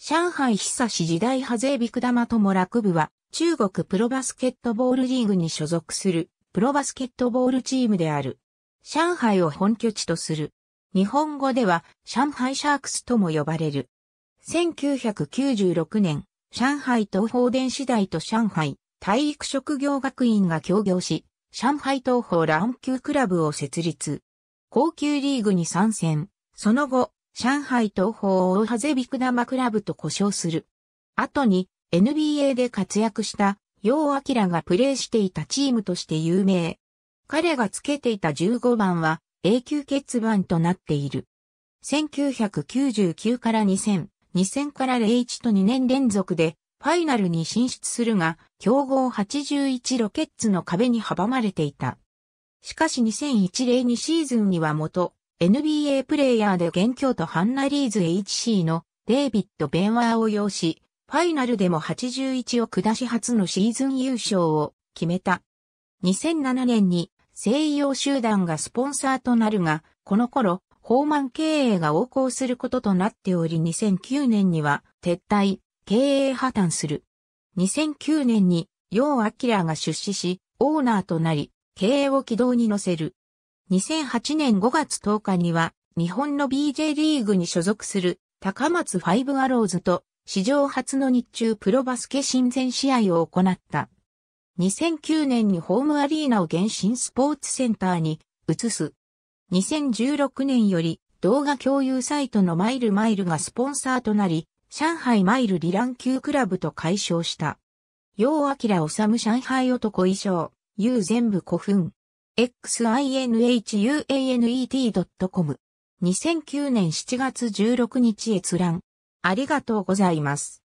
上海久し時代派税ビク玉友楽部は、中国プロバスケットボールリーグに所属する、プロバスケットボールチームである。上海を本拠地とする。日本語では、上海シャークスとも呼ばれる。1996年、上海東方電子大と上海体育職業学院が協業し、上海東方ラン級クラブを設立。高級リーグに参戦。その後、上海東方大ハゼビクダマクラブと呼称する。後に NBA で活躍した楊明がプレーしていたチームとして有名。彼がつけていた15番は永久欠番となっている。1999から2000、2000から01と2年連続でファイナルに進出するが、強豪81ロケッツの壁に阻まれていた。しかし2001-02シーズンには元 NBA プレイヤーで現凶とハンナリーズ HC のデイビッド・ベンワーを擁し、ファイナルでも81を下し初のシーズン優勝を決めた。2007年に西洋集団がスポンサーとなるが、この頃、ホーマン経営が横行することとなっており2009年には撤退、経営破綻する。2009年にヨアラーが出資し、オーナーとなり、経営を軌道に乗せる。2008年5月10日には、日本の BJ リーグに所属する高松ファイブアローズと史上初の日中プロバスケ親善試合を行った。2009年にホームアリーナを原神スポーツセンターに移す。2016年より動画共有サイトのマイルマイルがスポンサーとなり、上海マイルリラン級クラブと解消した。陽明治上海男衣装、優全部古墳。xinhuanet.com。2009年7月16日閲覧。ありがとうございます。